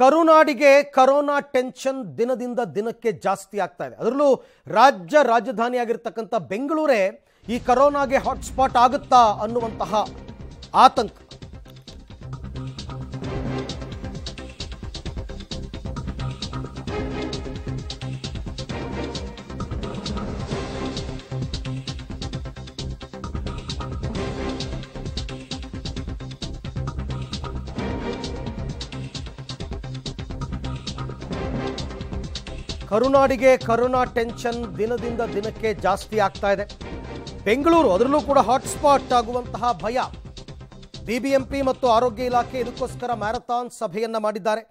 ಕರುನಾಡಿಗೆ corona tension ದಿನದಿಂದ ದಿನಕ್ಕೆ ಜಾಸ್ತಿ ಆಗ್ತಾ ಇದೆ ಅದರಲ್ಲೂ ರಾಜ್ಯ ರಾಜಧಾನಿಯಾಗಿರ್ತಕ್ಕಂಥ ಬೆಂಗಳೂರೇ ಈ ಕರೋನಾಗೆ ಹಾಟ್ಸ್ಪಾಟ್ ಆಗುತ್ತಾ ಅನ್ನುವಂತಹ ಆತಂಕ ಕರುನಾಡಿಗೆ ಕರೋನಾ ಟೆನ್ಷನ್ ದಿನದಿಂದ ದಿನಕ್ಕೆ ಜಾಸ್ತಿ ಆಗ್ತಾ ಇದೆ ಬೆಂಗಳೂರು ಅದರಲ್ಲೂ ಕೂಡ ಹಾಟ್ಸ್ಪಾಟ್ ಆಗುವಂತಹ ಭಯ ಬಿಬಿಎಂಪಿ ಮತ್ತು ಆರೋಗ್ಯ ಇಲಾಖೆ ಇದಕ್ಕೋಸ್ಕರ ಮ್ಯಾರಥಾನ್ ಸಭೆಯನ್ನ ಮಾಡಿದ್ದಾರೆ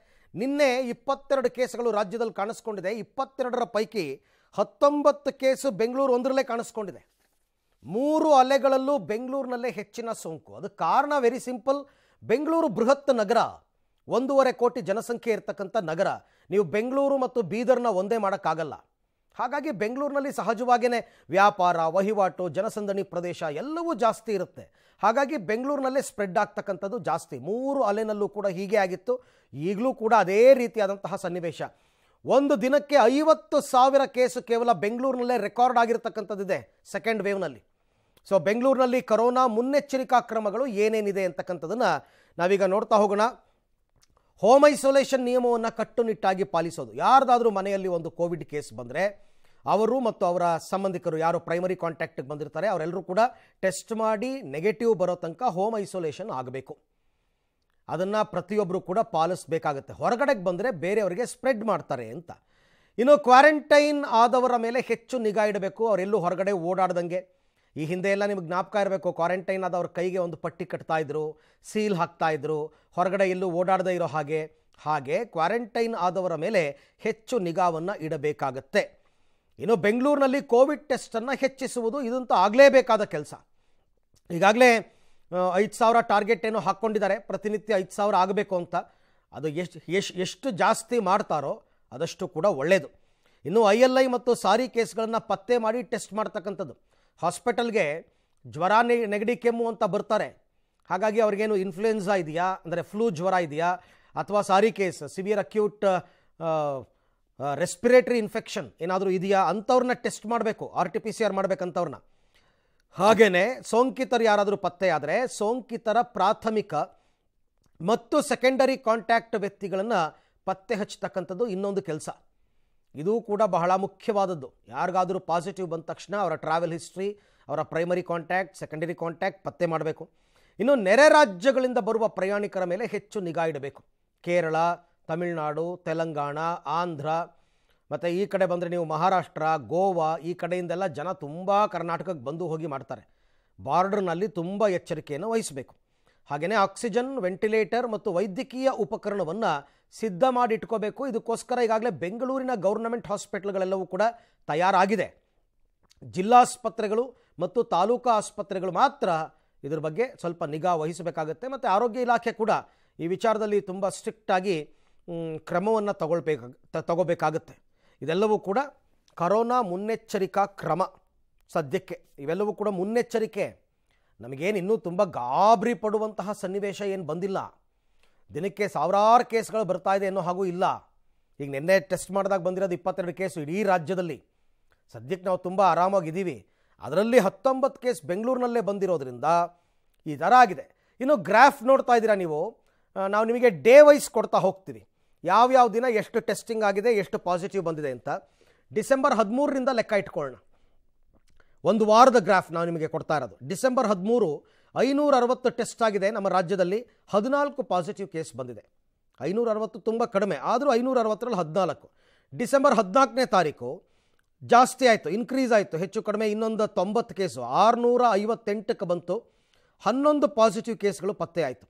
ನಿನ್ನೆ ಇಪ್ಪತ್ತೆರಡು ಕೇಸ್ಗಳು ರಾಜ್ಯದಲ್ಲಿ ಕಾಣಿಸ್ಕೊಂಡಿದೆ ಇಪ್ಪತ್ತೆರಡರ ಪೈಕಿ ಹತ್ತೊಂಬತ್ತು ಕೇಸು ಬೆಂಗಳೂರು ಒಂದರಲ್ಲೇ ಕಾಣಿಸ್ಕೊಂಡಿದೆ ಮೂರು ಅಲೆಗಳಲ್ಲೂ ಬೆಂಗಳೂರಿನಲ್ಲೇ ಹೆಚ್ಚಿನ ಸೋಂಕು ಅದಕ್ಕೆ ಕಾರಣ ವೆರಿ ಸಿಂಪಲ್ ಬೆಂಗಳೂರು ಬೃಹತ್ ನಗರ ಒಂದೂವರೆ ಕೋಟಿ ಜನಸಂಖ್ಯೆ ಇರ್ತಕ್ಕಂಥ ನಗರ ನೀವು ಬೆಂಗಳೂರು ಮತ್ತು ಬೀದರ್ನ ಒಂದೇ ಮಾಡೋಕ್ಕಾಗಲ್ಲ ಹಾಗಾಗಿ ಬೆಂಗಳೂರಿನಲ್ಲಿ ಸಹಜವಾಗಿಯೇ ವ್ಯಾಪಾರ ವಹಿವಾಟು ಜನಸಂದಣಿ ಪ್ರದೇಶ ಎಲ್ಲವೂ ಜಾಸ್ತಿ ಇರುತ್ತೆ ಹಾಗಾಗಿ ಬೆಂಗಳೂರಿನಲ್ಲೇ ಸ್ಪ್ರೆಡ್ ಆಗ್ತಕ್ಕಂಥದ್ದು ಜಾಸ್ತಿ ಮೂರು ಅಲೆನಲ್ಲೂ ಕೂಡ ಹೀಗೆ ಆಗಿತ್ತು ಈಗಲೂ ಕೂಡ ಅದೇ ರೀತಿಯಾದಂತಹ ಸನ್ನಿವೇಶ ಒಂದು ದಿನಕ್ಕೆ ಐವತ್ತು ಸಾವಿರ ಕೇಸು ಕೇವಲ ಬೆಂಗಳೂರಿನಲ್ಲೇ ರೆಕಾರ್ಡ್ ಆಗಿರತಕ್ಕಂಥದ್ದಿದೆ ಸೆಕೆಂಡ್ ವೇವ್ನಲ್ಲಿ ಸೊ ಬೆಂಗಳೂರಿನಲ್ಲಿ ಕರೋನಾ ಮುನ್ನೆಚ್ಚರಿಕಾ ಕ್ರಮಗಳು ಏನೇನಿದೆ ಅಂತಕ್ಕಂಥದ್ದನ್ನು ನಾವೀಗ ನೋಡ್ತಾ ಹೋಗೋಣ ಹೋಮ್ ಐಸೋಲೇಷನ್ ನಿಯಮವನ್ನು ಕಟ್ಟುನಿಟ್ಟಾಗಿ ಪಾಲಿಸೋದು ಯಾರ್ದಾದ್ರೂ ಮನೆಯಲ್ಲಿ ಒಂದು ಕೋವಿಡ್ ಕೇಸ್ ಬಂದರೆ ಅವರು ಮತ್ತು ಅವರ ಸಂಬಂಧಿಕರು ಯಾರು ಪ್ರೈಮರಿ ಕಾಂಟ್ಯಾಕ್ಟಿಗೆ ಬಂದಿರ್ತಾರೆ ಅವರೆಲ್ಲರೂ ಕೂಡ ಟೆಸ್ಟ್ ಮಾಡಿ ನೆಗೆಟಿವ್ ಬರೋ ತನಕ ಹೋಮ್ ಐಸೋಲೇಷನ್ ಆಗಬೇಕು ಅದನ್ನು ಪ್ರತಿಯೊಬ್ಬರು ಕೂಡ ಪಾಲಿಸಬೇಕಾಗುತ್ತೆ ಹೊರಗಡೆಗೆ ಬಂದರೆ ಬೇರೆಯವರಿಗೆ ಸ್ಪ್ರೆಡ್ ಮಾಡ್ತಾರೆ ಅಂತ ಇನ್ನು ಕ್ವಾರಂಟೈನ್ ಆದವರ ಮೇಲೆ ಹೆಚ್ಚು ನಿಗಾ ಇಡಬೇಕು ಅವರೆಲ್ಲೂ ಹೊರಗಡೆ ಓಡಾಡ್ದಂಗೆ ಈ ಹಿಂದೆ ಎಲ್ಲ ನಿಮ್ಗೆ ಜ್ಞಾಪಕ ಇರಬೇಕು ಕ್ವಾರಂಟೈನ್ ಆದವ್ರ ಕೈಗೆ ಒಂದು ಪಟ್ಟಿ ಕಟ್ತಾ ಇದ್ರು ಸೀಲ್ ಹಾಕ್ತಾ ಇದ್ರು ಹೊರಗಡೆ ಎಲ್ಲೂ ಓಡಾಡದೇ ಇರೋ ಹಾಗೆ ಹಾಗೆ ಕ್ವಾರಂಟೈನ್ ಆದವರ ಮೇಲೆ ಹೆಚ್ಚು ನಿಗಾವನ್ನು ಇಡಬೇಕಾಗತ್ತೆ ಇನ್ನು ಬೆಂಗಳೂರಿನಲ್ಲಿ ಕೋವಿಡ್ ಟೆಸ್ಟನ್ನು ಹೆಚ್ಚಿಸುವುದು ಇದಂತೂ ಆಗಲೇಬೇಕಾದ ಕೆಲಸ ಈಗಾಗಲೇ ಐದು ಸಾವಿರ ಟಾರ್ಗೆಟ್ ಏನೋ ಹಾಕ್ಕೊಂಡಿದ್ದಾರೆ ಪ್ರತಿನಿತ್ಯ ಐದು ಸಾವಿರ ಆಗಬೇಕು ಅಂತ ಅದು ಎಷ್ಟು ಎಷ್ಟು ಎಷ್ಟು ಜಾಸ್ತಿ ಮಾಡ್ತಾರೋ ಅದಷ್ಟು ಕೂಡ ಒಳ್ಳೆಯದು ಇನ್ನು ಐ ಎಲ್ ಐ ಮತ್ತು ಸಾರಿ ಕೇಸ್ಗಳನ್ನು ಪತ್ತೆ ಮಾಡಿ ಟೆಸ್ಟ್ ಮಾಡ್ತಕ್ಕಂಥದ್ದು ಹಾಸ್ಪಿಟಲ್ಗೆ ಜ್ವರ ನೆಗಡಿ ಕೆಮ್ಮು ಅಂತ ಬರ್ತಾರೆ ಹಾಗಾಗಿ ಅವ್ರಿಗೇನು ಇನ್ಫ್ಲೂಯೆನ್ಸಾ ಇದೆಯಾ ಅಂದರೆ ಫ್ಲೂ ಜ್ವರ ಇದೆಯಾ ಅಥವಾ SARI case severe acute respiratory infection ಏನಾದರೂ ಇದೆಯಾ ಅಂಥವ್ರನ್ನ ಟೆಸ್ಟ್ ಮಾಡಬೇಕು R T P C R ಮಾಡಬೇಕಂಥವ್ರನ್ನ ಹಾಗೇ ಸೋಂಕಿತರು ಯಾರಾದರೂ ಪತ್ತೆ ಆದರೆ ಸೋಂಕಿತರ ಪ್ರಾಥಮಿಕ ಮತ್ತು ಸೆಕೆಂಡರಿ ಕಾಂಟ್ಯಾಕ್ಟ್ ವ್ಯಕ್ತಿಗಳನ್ನು ಪತ್ತೆ ಹಚ್ಚತಕ್ಕಂಥದ್ದು ಇನ್ನೊಂದು ಕೆಲಸ ಇದೂ ಕೂಡ ಬಹಳ ಮುಖ್ಯವಾದದ್ದು ಯಾರಿಗಾದರೂ ಪಾಸಿಟಿವ್ ಬಂದ ತಕ್ಷಣ ಅವರ ಟ್ರಾವೆಲ್ ಹಿಸ್ಟ್ರಿ ಅವರ ಪ್ರೈಮರಿ ಕಾಂಟ್ಯಾಕ್ಟ್ ಸೆಕೆಂಡರಿ ಕಾಂಟ್ಯಾಕ್ಟ್ ಪತ್ತೆ ಮಾಡಬೇಕು ಇನ್ನು ನೆರೆ ರಾಜ್ಯಗಳಿಂದ ಬರುವ ಪ್ರಯಾಣಿಕರ ಮೇಲೆ ಹೆಚ್ಚು ನಿಗಾ ಇಡಬೇಕು ಕೇರಳ ತಮಿಳುನಾಡು ತೆಲಂಗಾಣ ಆಂಧ್ರ ಮತ್ತು ಈ ಕಡೆ ಬಂದರೆ ನೀವು ಮಹಾರಾಷ್ಟ್ರ ಗೋವಾ ಈ ಕಡೆಯಿಂದೆಲ್ಲ ಜನ ತುಂಬ ಕರ್ನಾಟಕಕ್ಕೆ ಬಂದು ಹೋಗಿ ಮಾಡ್ತಾರೆ ಬಾರ್ಡರ್ನಲ್ಲಿ ತುಂಬ ಎಚ್ಚರಿಕೆಯನ್ನು ವಹಿಸಬೇಕು ಹಾಗೆಯೇ ಆಕ್ಸಿಜನ್ ವೆಂಟಿಲೇಟರ್ ಮತ್ತು ವೈದ್ಯಕೀಯ ಉಪಕರಣವನ್ನು ಸಿದ್ಧ ಮಾಡಿ ಇಟ್ಕೋಬೇಕು ಇದಕ್ಕೋಸ್ಕರ ಈಗಾಗಲೇ ಬೆಂಗಳೂರಿನ ಗೌರ್ನಮೆಂಟ್ ಹಾಸ್ಪಿಟಲ್ಗಳೆಲ್ಲವೂ ಕೂಡ ತಯಾರಾಗಿದೆ ಜಿಲ್ಲಾಸ್ಪತ್ರೆಗಳು ಮತ್ತು ತಾಲೂಕಾ ಆಸ್ಪತ್ರೆಗಳು ಮಾತ್ರ ಇದ್ರ ಬಗ್ಗೆ ಸ್ವಲ್ಪ ನಿಗಾ ವಹಿಸಬೇಕಾಗುತ್ತೆ ಮತ್ತು ಆರೋಗ್ಯ ಇಲಾಖೆ ಕೂಡ ಈ ವಿಚಾರದಲ್ಲಿ ತುಂಬ ಸ್ಟ್ರಿಕ್ಟಾಗಿ ಕ್ರಮವನ್ನು ತಗೊಳ್ಬೇಕ ತಗೋಬೇಕಾಗುತ್ತೆ ಇದೆಲ್ಲವೂ ಕೂಡ ಕರೋನಾ ಮುನ್ನೆಚ್ಚರಿಕಾ ಕ್ರಮ ಸದ್ಯಕ್ಕೆ ಇವೆಲ್ಲವೂ ಕೂಡ ಮುನ್ನೆಚ್ಚರಿಕೆ ನಮಗೇನು ಇನ್ನೂ ತುಂಬ ಗಾಬರಿ ಪಡುವಂತಹ ಸನ್ನಿವೇಶ ಏನು ಬಂದಿಲ್ಲ ದಿನಕ್ಕೆ ಸಾವಿರಾರು ಕೇಸ್ಗಳು ಬರ್ತಾ ಇದೆ ಅನ್ನೋ ಹಾಗೂ ಇಲ್ಲ ಈಗ ನಿನ್ನೆ ಟೆಸ್ಟ್ ಮಾಡಿದಾಗ ಬಂದಿರೋದು ಇಪ್ಪತ್ತೆರಡು ಕೇಸು ಇಡೀ ರಾಜ್ಯದಲ್ಲಿ ಸದ್ಯಕ್ಕೆ ನಾವು ತುಂಬ ಆರಾಮಾಗಿದ್ದೀವಿ ಅದರಲ್ಲಿ ಹತ್ತೊಂಬತ್ತು ಕೇಸ್ ಬೆಂಗಳೂರಿನಲ್ಲೇ ಬಂದಿರೋದ್ರಿಂದ ಈ ಥರ ಆಗಿದೆ ಇನ್ನು ಗ್ರಾಫ್ ನೋಡ್ತಾ ಇದ್ದೀರಾ ನೀವು ನಾವು ನಿಮಗೆ ಡೇ ವೈಸ್ ಕೊಡ್ತಾ ಹೋಗ್ತೀವಿ ಯಾವ್ಯಾವ ದಿನ ಎಷ್ಟು ಟೆಸ್ಟಿಂಗ್ ಆಗಿದೆ ಎಷ್ಟು ಪಾಸಿಟಿವ್ ಬಂದಿದೆ ಅಂತ ಡಿಸೆಂಬರ್ ಹದಿಮೂರರಿಂದ ಲೆಕ್ಕ ಇಟ್ಕೊಳ್ಳೋಣ ಒಂದು ವಾರದ ಗ್ರಾಫ್ ನಾವು ನಿಮಗೆ ಕೊಡ್ತಾ ಇರೋದು ಡಿಸೆಂಬರ್ ಹದಿಮೂರು ಐನೂರ ಅರವತ್ತು ಟೆಸ್ಟ್ ಆಗಿದೆ ನಮ್ಮ ರಾಜ್ಯದಲ್ಲಿ ಹದಿನಾಲ್ಕು ಪಾಸಿಟಿವ್ ಕೇಸ್ ಬಂದಿದೆ ಐನೂರ ಅರವತ್ತು ತುಂಬ ಕಡಿಮೆ ಆದರೂ ಐನೂರ ಅರವತ್ತರಲ್ಲಿ ಹದಿನಾಲ್ಕು ಡಿಸೆಂಬರ್ ಹದಿನಾಲ್ಕನೇ ತಾರೀಕು ಜಾಸ್ತಿ ಆಯಿತು ಇನ್ಕ್ರೀಸ್ ಆಯಿತು ಹೆಚ್ಚು ಕಡಿಮೆ ಇನ್ನೊಂದು ತೊಂಬತ್ತು ಕೇಸು ಆರುನೂರ ಐವತ್ತೆಂಟಕ್ಕೆ ಬಂತು ಹನ್ನೊಂದು ಪಾಸಿಟಿವ್ ಕೇಸ್ಗಳು ಪತ್ತೆ ಆಯಿತು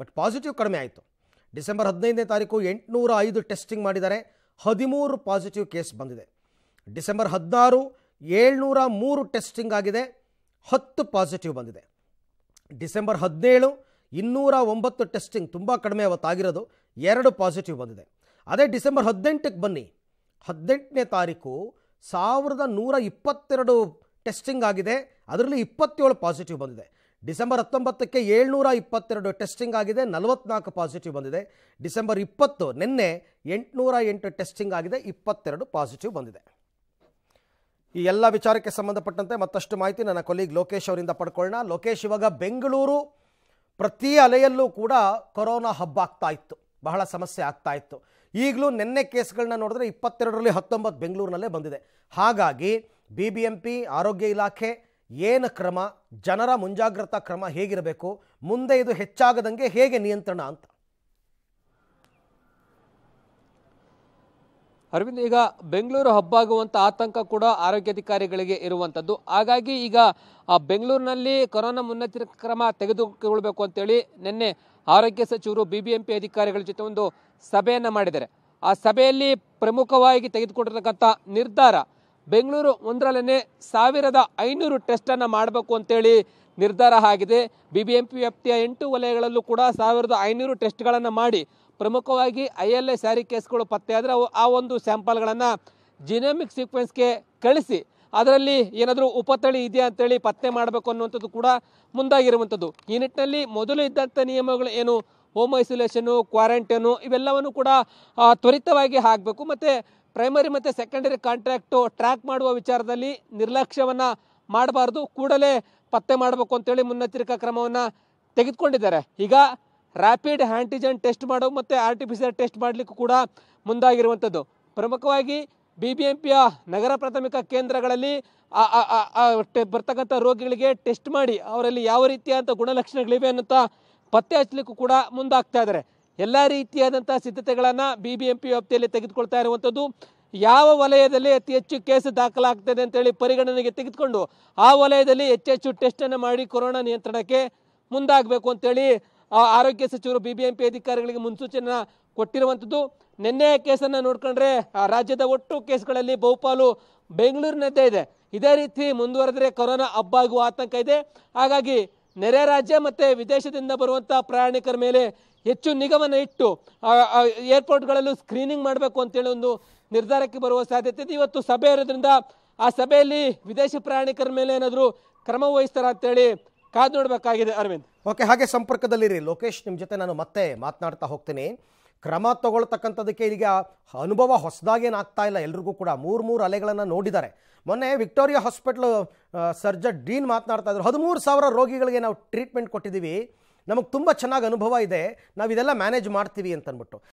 ಬಟ್ ಪಾಸಿಟಿವ್ ಕಡಿಮೆ ಆಯಿತು ಡಿಸೆಂಬರ್ ಹದಿನೈದನೇ ತಾರೀಕು ಎಂಟುನೂರ ಐದು ಟೆಸ್ಟಿಂಗ್ ಮಾಡಿದ್ದಾರೆ ಹದಿಮೂರು ಪಾಸಿಟಿವ್ ಕೇಸ್ ಬಂದಿದೆ ಡಿಸೆಂಬರ್ ಹದಿನಾರು ಏಳ್ನೂರ ಮೂರು ಟೆಸ್ಟಿಂಗ್ ಆಗಿದೆ ಹತ್ತು ಪಾಸಿಟಿವ್ ಬಂದಿದೆ ಡಿಸೆಂಬರ್ ಹದಿನೇಳು ಇನ್ನೂರ ಒಂಬತ್ತು ಟೆಸ್ಟಿಂಗ್ ತುಂಬ ಕಡಿಮೆ ಅವತ್ತಾಗಿರೋದು ಎರಡು ಪಾಸಿಟಿವ್ ಬಂದಿದೆ ಅದೇ ಡಿಸೆಂಬರ್ ಹದಿನೆಂಟಕ್ಕೆ ಬನ್ನಿ ಹದಿನೆಂಟನೇ ತಾರೀಕು ಸಾವಿರದ ನೂರ ಇಪ್ಪತ್ತೆರಡು ಟೆಸ್ಟಿಂಗ್ ಆಗಿದೆ ಅದರಲ್ಲಿ ಇಪ್ಪತ್ತೇಳು ಪಾಸಿಟಿವ್ ಬಂದಿದೆ ಡಿಸೆಂಬರ್ ಹತ್ತೊಂಬತ್ತಕ್ಕೆ ಏಳ್ನೂರ ಇಪ್ಪತ್ತೆರಡು ಟೆಸ್ಟಿಂಗ್ ಆಗಿದೆ ನಲವತ್ನಾಲ್ಕು ಪಾಸಿಟಿವ್ ಬಂದಿದೆ ಡಿಸೆಂಬರ್ ಇಪ್ಪತ್ತು ನಿನ್ನೆ ಎಂಟುನೂರ ಎಂಟು ಟೆಸ್ಟಿಂಗ್ ಆಗಿದೆ ಇಪ್ಪತ್ತೆರಡು ಪಾಸಿಟಿವ್ ಬಂದಿದೆ ಈ ಎಲ್ಲ ವಿಚಾರಕ್ಕೆ ಸಂಬಂಧಪಟ್ಟಂತೆ ಮತ್ತಷ್ಟು ಮಾಹಿತಿ ನನ್ನ ಕೊಲೀಗ್ ಲೋಕೇಶ್ ಅವರಿಂದ ಪಡ್ಕೊಳ್ಳೋಣ ಲೋಕೇಶ್ ಇವಾಗ ಬೆಂಗಳೂರು ಪ್ರತಿ ಅಲೆಯಲ್ಲೂ ಕೂಡ ಕೊರೋನಾ ಹಬ್ಬ ಆಗ್ತಾ ಇತ್ತು ಬಹಳ ಸಮಸ್ಯೆ ಆಗ್ತಾ ಇತ್ತು ಈಗಲೂ ನಿನ್ನೆ ಕೇಸ್ಗಳನ್ನ ನೋಡಿದ್ರೆ ಇಪ್ಪತ್ತೆರಡರಲ್ಲಿ ಹತ್ತೊಂಬತ್ತು ಬೆಂಗಳೂರಿನಲ್ಲೇ ಬಂದಿದೆ ಹಾಗಾಗಿ ಬಿ ಬಿ ಎಂ ಪಿ ಆರೋಗ್ಯ ಇಲಾಖೆ ಏನು ಕ್ರಮ ಜನರ ಮುಂಜಾಗ್ರತಾ ಕ್ರಮ ಹೇಗಿರಬೇಕು ಮುಂದೆ ಇದು ಹೆಚ್ಚಾಗದಂಗೆ ಹೇಗೆ ನಿಯಂತ್ರಣ ಅಂತ ಅರವಿಂದ್ ಈಗ ಬೆಂಗಳೂರು ಹಬ್ಬ ಆಗುವಂತ ಆತಂಕ ಕೂಡ ಆರೋಗ್ಯಾಧಿಕಾರಿಗಳಿಗೆ ಇರುವಂತದ್ದು ಹಾಗಾಗಿ ಈಗ ಬೆಂಗಳೂರಿನಲ್ಲಿ ಕೊರೋನಾ ಮುನ್ನೆಚ್ಚರಿಕೆ ಕ್ರಮ ತೆಗೆದುಕೊಳ್ಬೇಕು ಅಂತೇಳಿ ನಿನ್ನೆ ಆರೋಗ್ಯ ಸಚಿವರು ಬಿ ಬಿ ಅಧಿಕಾರಿಗಳ ಜೊತೆ ಒಂದು ಸಭೆಯನ್ನು ಮಾಡಿದ್ದಾರೆ ಆ ಸಭೆಯಲ್ಲಿ ಪ್ರಮುಖವಾಗಿ ತೆಗೆದುಕೊಂಡಿರ್ತಕ್ಕಂಥ ನಿರ್ಧಾರ ಬೆಂಗಳೂರು ಒಂದರಲ್ಲೇ ಸಾವಿರದ ಐನೂರು ಟೆಸ್ಟನ್ನು ಮಾಡಬೇಕು ಅಂತೇಳಿ ನಿರ್ಧಾರ ಆಗಿದೆ ಬಿ ಬಿ ಎಂ ವ್ಯಾಪ್ತಿಯ ಎಂಟು ವಲಯಗಳಲ್ಲೂ ಕೂಡ ಸಾವಿರದ ಐನೂರು ಟೆಸ್ಟ್ಗಳನ್ನು ಮಾಡಿ ಪ್ರಮುಖವಾಗಿ ಐ ಎಲ್ ಎ ಸ್ಯಾರಿ ಕೇಸ್ಗಳು ಆದರೆ ಅವು ಆ ಒಂದು ಸ್ಯಾಂಪಲ್ಗಳನ್ನು ಜಿನೋಮಿಕ್ ಸೀಕ್ವೆನ್ಸ್ಗೆ ಕಳಿಸಿ ಅದರಲ್ಲಿ ಏನಾದರೂ ಉಪತಳಿ ಇದೆಯಾ ಅಂತೇಳಿ ಪತ್ತೆ ಮಾಡಬೇಕು ಅನ್ನುವಂಥದ್ದು ಕೂಡ ಮುಂದಾಗಿರುವಂಥದ್ದು ಈ ನಿಟ್ಟಿನಲ್ಲಿ ಮೊದಲು ಇದ್ದಂಥ ನಿಯಮಗಳು ಏನು ಹೋಮ್ ಐಸೋಲೇಷನು ಕ್ವಾರಂಟೈನು ಇವೆಲ್ಲವನ್ನು ಕೂಡ ತ್ವರಿತವಾಗಿ ಹಾಕಬೇಕು ಮತ್ತು ಪ್ರೈಮರಿ ಮತ್ತು ಸೆಕೆಂಡರಿ ಕಾಂಟ್ರಾಕ್ಟು ಟ್ರ್ಯಾಕ್ ಮಾಡುವ ವಿಚಾರದಲ್ಲಿ ನಿರ್ಲಕ್ಷ್ಯವನ್ನು ಮಾಡಬಾರ್ದು ಕೂಡಲೇ ಪತ್ತೆ ಮಾಡಬೇಕು ಅಂತೇಳಿ ಮುನ್ನೆಚ್ಚರಿಕಾ ಕ್ರಮವನ್ನು ತೆಗೆದುಕೊಂಡಿದ್ದಾರೆ ಈಗ ರ್ಯಾಪಿಡ್ ಆ್ಯಂಟಿಜೆನ್ ಟೆಸ್ಟ್ ಮಾಡೋ ಮತ್ತು R T P C R test ಮಾಡಲಿಕ್ಕೂ ಕೂಡ ಮುಂದಾಗಿರುವಂಥದ್ದು ಪ್ರಮುಖವಾಗಿ ಬಿ ಬಿ ಎಂ ಪಿಯ ನಗರ ಪ್ರಾಥಮಿಕ ಕೇಂದ್ರಗಳಲ್ಲಿ ಬರ್ತಕ್ಕಂಥ ರೋಗಿಗಳಿಗೆ ಟೆಸ್ಟ್ ಮಾಡಿ ಅವರಲ್ಲಿ ಯಾವ ರೀತಿಯಾದಂಥ ಗುಣಲಕ್ಷಣಗಳಿವೆ ಅನ್ನೋಂಥ ಪತ್ತೆ ಹಚ್ಚಲಿಕ್ಕೂ ಕೂಡ ಮುಂದಾಗ್ತಾ ಇದ್ದಾರೆ ಎಲ್ಲ ರೀತಿಯಾದಂಥ ಸಿದ್ಧತೆಗಳನ್ನು ಬಿ ಬಿ ಎಂ ಪಿ ವ್ಯಾಪ್ತಿಯಲ್ಲಿ ತೆಗೆದುಕೊಳ್ತಾ ಇರುವಂಥದ್ದು ಯಾವ ವಲಯದಲ್ಲಿ ಅತಿ ಹೆಚ್ಚು ಕೇಸ್ ದಾಖಲಾಗ್ತದೆ ಅಂತೇಳಿ ಪರಿಗಣನೆಗೆ ತೆಗೆದುಕೊಂಡು ಆ ವಲಯದಲ್ಲಿ ಹೆಚ್ಚೆಚ್ಚು ಟೆಸ್ಟನ್ನು ಮಾಡಿ ಕೊರೋನಾ ನಿಯಂತ್ರಣಕ್ಕೆ ಮುಂದಾಗಬೇಕು ಅಂತೇಳಿ ಆರೋಗ್ಯ ಸಚಿವರು ಬಿಬಿಎಂಪಿ ಅಧಿಕಾರಿಗಳಿಗೆ ಮುನ್ಸೂಚನೆ ಕೊಟ್ಟಿರುವಂಥದ್ದು ನಿನ್ನೆ ಕೇಸನ್ನು ನೋಡ್ಕೊಂಡ್ರೆ ರಾಜ್ಯದ ಒಟ್ಟು ಕೇಸ್ಗಳಲ್ಲಿ ಬಹುಪಾಲು ಬೆಂಗಳೂರಿನದ್ದೇ ಇದೆ ಇದೇ ರೀತಿ ಮುಂದುವರೆದರೆ ಕೊರೋನಾ ಆಗುವ ಆತಂಕ ಇದೆ ಹಾಗಾಗಿ ನೆರೆ ರಾಜ್ಯ ಮತ್ತು ವಿದೇಶದಿಂದ ಬರುವಂಥ ಪ್ರಯಾಣಿಕರ ಮೇಲೆ ಹೆಚ್ಚು ನಿಗಮನ ಇಟ್ಟು ಏರ್ಪೋರ್ಟ್ಗಳಲ್ಲೂ ಸ್ಕ್ರೀನಿಂಗ್ ಮಾಡಬೇಕು ಅಂತೇಳಿ ಒಂದು ನಿರ್ಧಾರಕ್ಕೆ ಬರುವ ಸಾಧ್ಯತೆ ಇದೆ ಇವತ್ತು ಸಭೆ ಇರೋದ್ರಿಂದ ಆ ಸಭೆಯಲ್ಲಿ ವಿದೇಶಿ ಪ್ರಯಾಣಿಕರ ಮೇಲೆ ಏನಾದರೂ ಕ್ರಮ ವಹಿಸ್ತಾರ ಅಂತೇಳಿ ಕಾದು ನೋಡಬೇಕಾಗಿದೆ ಅರವಿಂದ್ ಓಕೆ ಹಾಗೆ ಸಂಪರ್ಕದಲ್ಲಿರಿ ಲೋಕೇಶ್ ನಿಮ್ಮ ಜೊತೆ ನಾನು ಮತ್ತೆ ಮಾತನಾಡ್ತಾ ಹೋಗ್ತೀನಿ ಕ್ರಮ ತಗೊಳ್ತಕ್ಕಂಥದ್ದಕ್ಕೆ ಈಗ ಅನುಭವ ಹೊಸದಾಗೇನಾಗ್ತಾ ಇಲ್ಲ ಎಲ್ರಿಗೂ ಕೂಡ ಮೂರು ಮೂರು ಅಲೆಗಳನ್ನು ನೋಡಿದ್ದಾರೆ ಮೊನ್ನೆ ವಿಕ್ಟೋರಿಯಾ ಹಾಸ್ಪಿಟ್ಲು ಸರ್ಜರ್ ಡೀನ್ ಮಾತನಾಡ್ತಾ ಇದ್ರು ಹದಿಮೂರು ಸಾವಿರ ರೋಗಿಗಳಿಗೆ ನಾವು ಟ್ರೀಟ್ಮೆಂಟ್ ಕೊಟ್ಟಿದ್ದೀವಿ ನಮಗೆ ತುಂಬ ಚೆನ್ನಾಗಿ ಅನುಭವ ಇದೆ ನಾವು ಇದೆಲ್ಲ ಮ್ಯಾನೇಜ್ ಮಾಡ್ತೀವಿ ಅಂತನ್ಬಿಟ್ಟು